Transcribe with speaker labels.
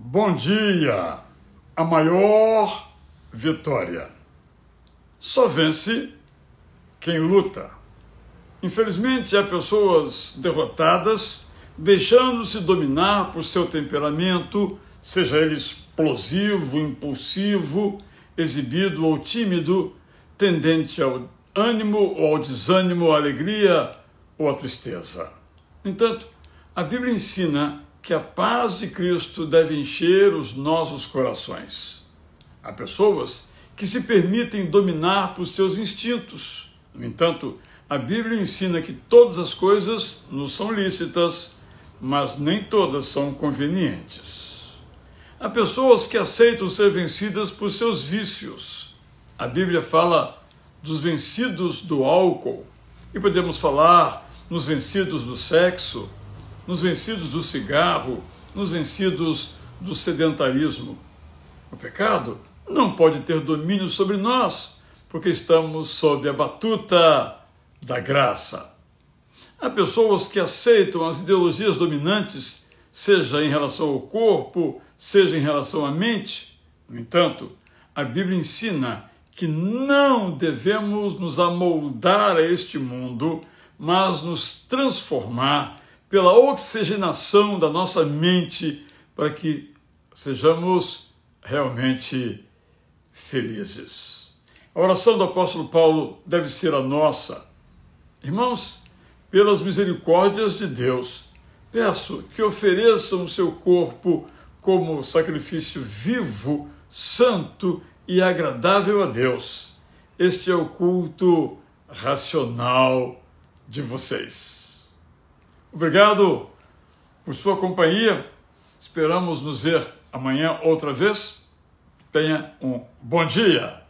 Speaker 1: Bom dia! A maior vitória. Só vence quem luta. Infelizmente, há pessoas derrotadas deixando-se dominar por seu temperamento, seja ele explosivo, impulsivo, exibido ou tímido, tendente ao ânimo ou ao desânimo, à alegria ou à tristeza. No entanto, a Bíblia ensina que a paz de Cristo deve encher os nossos corações. Há pessoas que se permitem dominar por seus instintos. No entanto, a Bíblia ensina que todas as coisas nos são lícitas, mas nem todas são convenientes. Há pessoas que aceitam ser vencidas por seus vícios. A Bíblia fala dos vencidos do álcool e podemos falar nos vencidos do sexo, nos vencidos do cigarro, nos vencidos do sedentarismo. O pecado não pode ter domínio sobre nós, porque estamos sob a batuta da graça. Há pessoas que aceitam as ideologias dominantes, seja em relação ao corpo, seja em relação à mente. No entanto, a Bíblia ensina que não devemos nos amoldar a este mundo, mas nos transformar pela oxigenação da nossa mente para que sejamos realmente felizes. A oração do apóstolo Paulo deve ser a nossa. Irmãos, pelas misericórdias de Deus, peço que ofereçam o seu corpo como sacrifício vivo, santo e agradável a Deus. Este é o culto racional de vocês. Obrigado por sua companhia. Esperamos nos ver amanhã outra vez. Tenha um bom dia!